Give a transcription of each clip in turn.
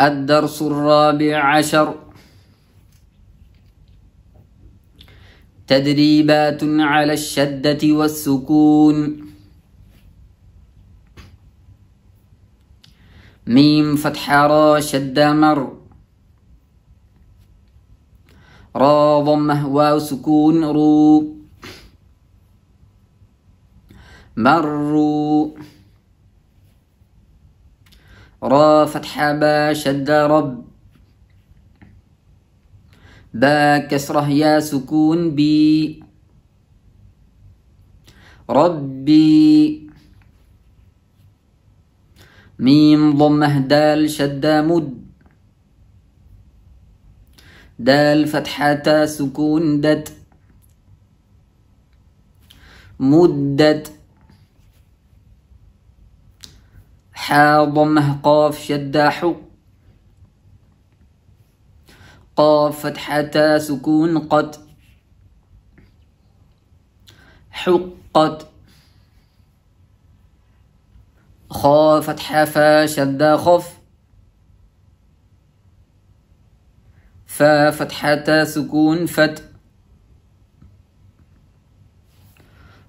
الدرس الرابع عشر تدريبات على الشدة والسكون ميم فتح را شد مر را ضمه واو سكون رو مر را فتح با شد رب با كسره يا سكون بي ربي ميم ضمه دال شد مد دال فتحة سكون دت مدت حا ضمه قاف شدة حو قاف فتحة سكون قد حقت خافت فتحة فا شدة خف فا فتحة سكون فت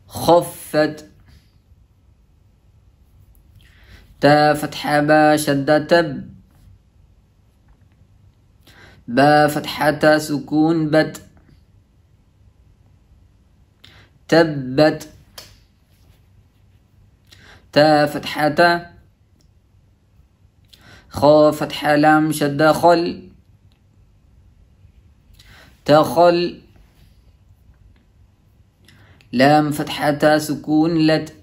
خفت تا فتحة با شدة تب با فتحة سكون بت تبت تا فتحة خ فتحة لام شدة خل تخل لام فتحة سكون لت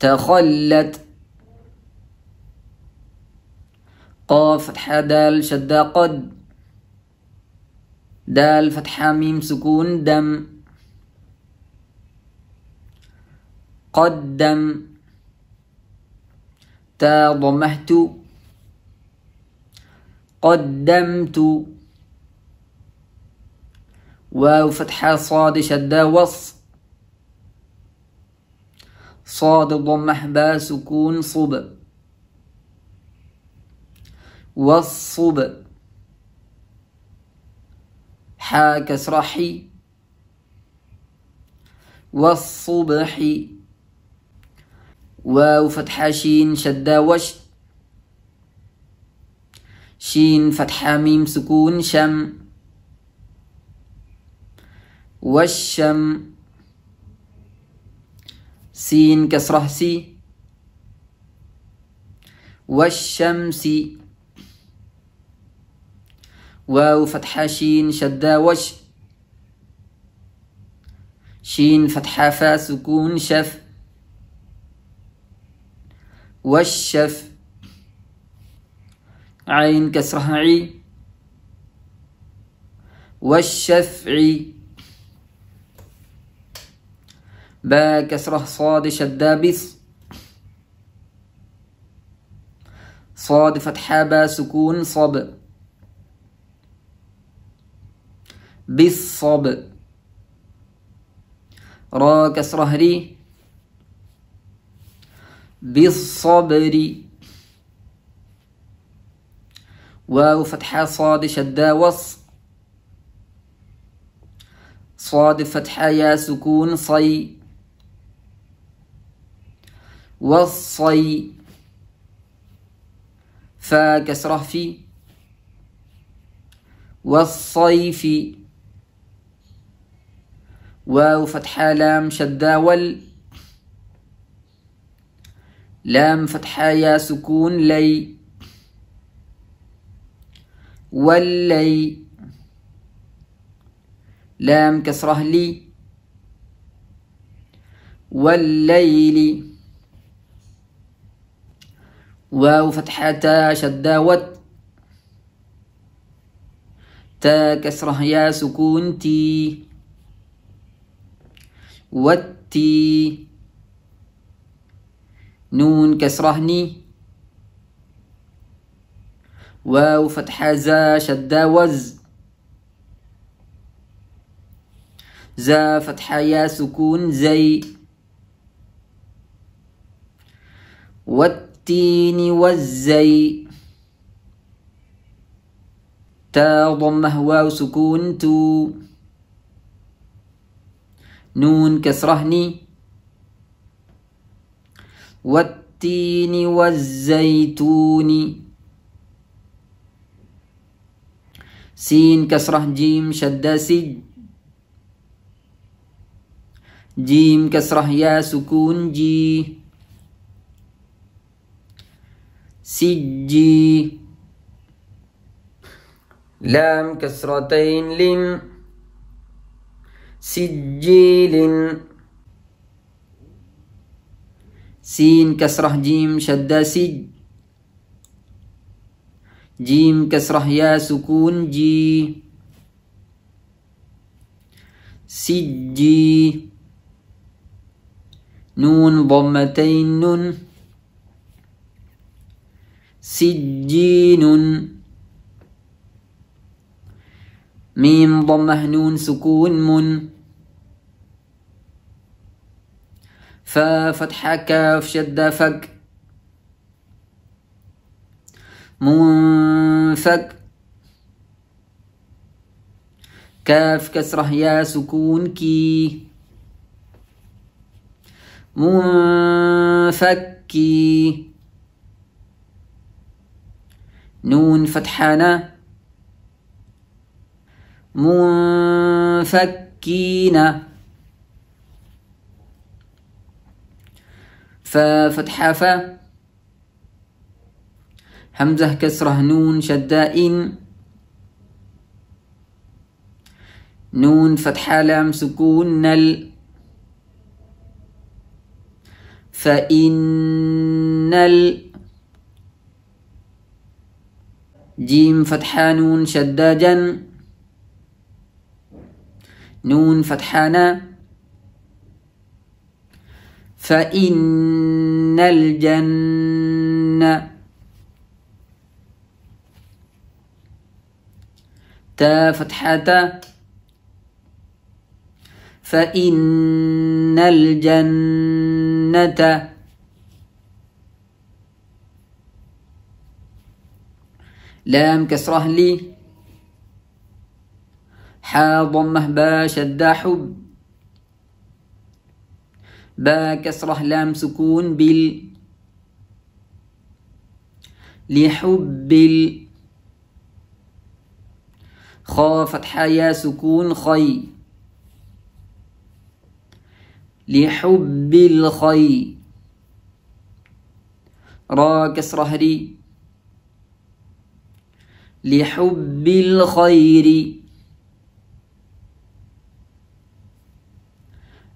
تخلت قاف فتحة دال شدة قد دال فتحة ميم سكون دم قدم تا ضمحت قدمت واو فتحة صاد شدة وص صاد ضمة باء سكون صب والصب حا كسر حي والصبح واو فتح شين شدة وش شين فتح ميم سكون شم والشم سين كسره سي والشمس واو فتحة شين شدة وش شين فتحة فا سكون شف والشف عين كسرها عي والشفعي باء كسرة صاد شد بس صاد فتحة باء سكون صب بالصب را كسرة ري بالصبر واو فتحة صاد شد وص صاد فتحة يا سكون صي والصي فا كسره في والصيف واو فتحة لام شدة وال لام فتحة يا سكون لي واللي لام كسره لي والليل واو فتحة تا شدة وت تا كسرة يا سكون تي والتي نون كسرة ني واو فتحة زا شدة وز زا فتحة يا سكون زي وت التين والزي تا ضمه واو سكون تو نون كسرهني والتين والزيتون سين كسره جيم شد سج جيم كسره يا سكون جي سجي لام كسرتين لن سجيل سين كسره جيم شدة سج جيم كسره يا سكون جي سجي نون ضمتين نون سجين ميم ضمه نون سكون من فا فتحة كاف شدة فك منفك كاف كسرة يا سكون كي منفكي نون فتحانا منفكين ففتحة فا همزة كسرة نون شدائن نون فتحة لام سكون نل فإن ال جيم فتحة نون شداجا نون فتحانا فإن الجنة تا فتحة فإن الجنة لام كسره لي حا ضمه با شد حب با كسره لام سكون بال لحب ال خا فتحة يا سكون خي لحب الخي را كسره ري لحب الخير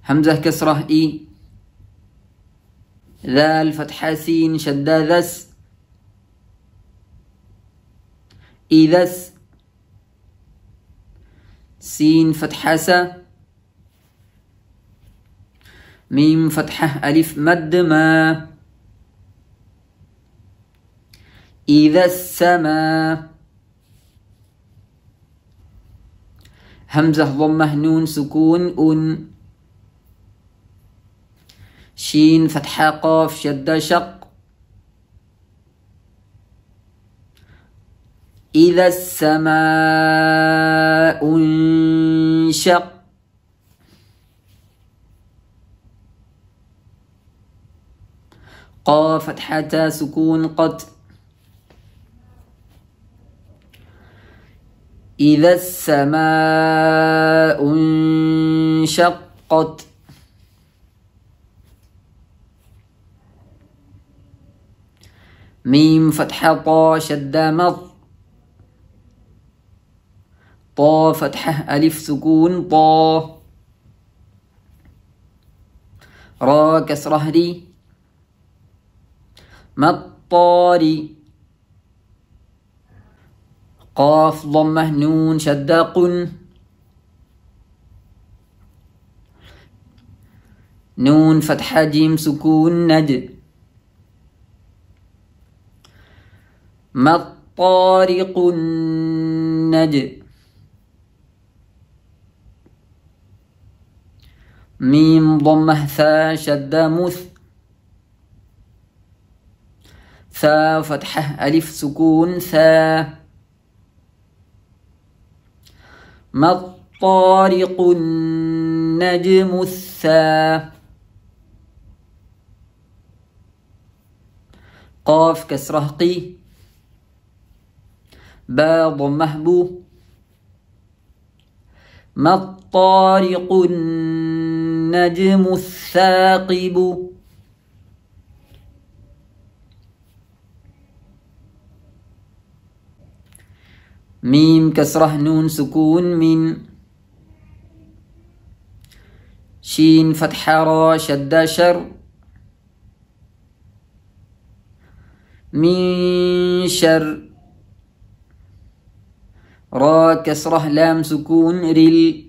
همزة كسرة إي ذال فتحة سين شدة ذس إذس سين فتحة س ميم فتحة ألف مد ما إذا السماء همزة ضمة نون سكون أن شين فتحة قاف شدة شق إذا السماء انشق قاف فتحة سكون قد إذا السماء انشقت ميم فتحة طا شد مض طا فتحة ألف سكون طا را كسرة لي مطاري قاف ضمه نون شدة قن نون فتحة جيم سكون نج مطارق نج النج ميم ضمه ثا شدة مث ثا فتحة ألف سكون ثا ما الطارق النجم الثا قاف كسره قي با ضمه بو ما الطارق النجم الثاقب ميم كسره نون سكون من شين فتحة را شدة شر من شر را كسره لام سكون ريل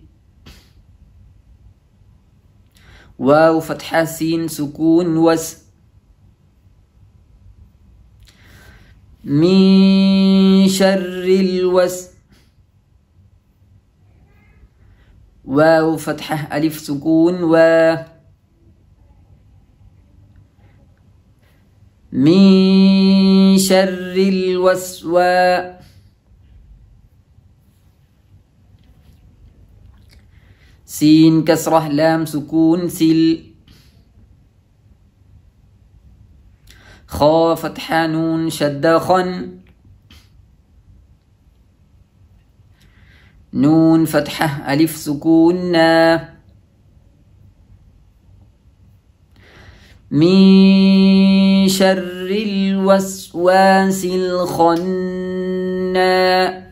واو فتحة سين سكون وس من شر الوس واو فتحة ألف سكون و من شر الوسوى سين كسرة لام سكون سل خافت فتحة شد خن نون فتحة ألف سكون من شر الوسواس الخنا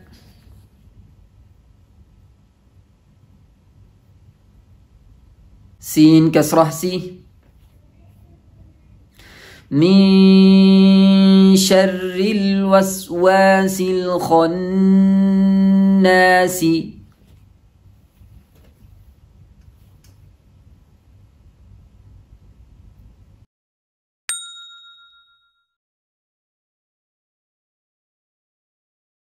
سين كسرة سي من شر الوسواس الخنا الناس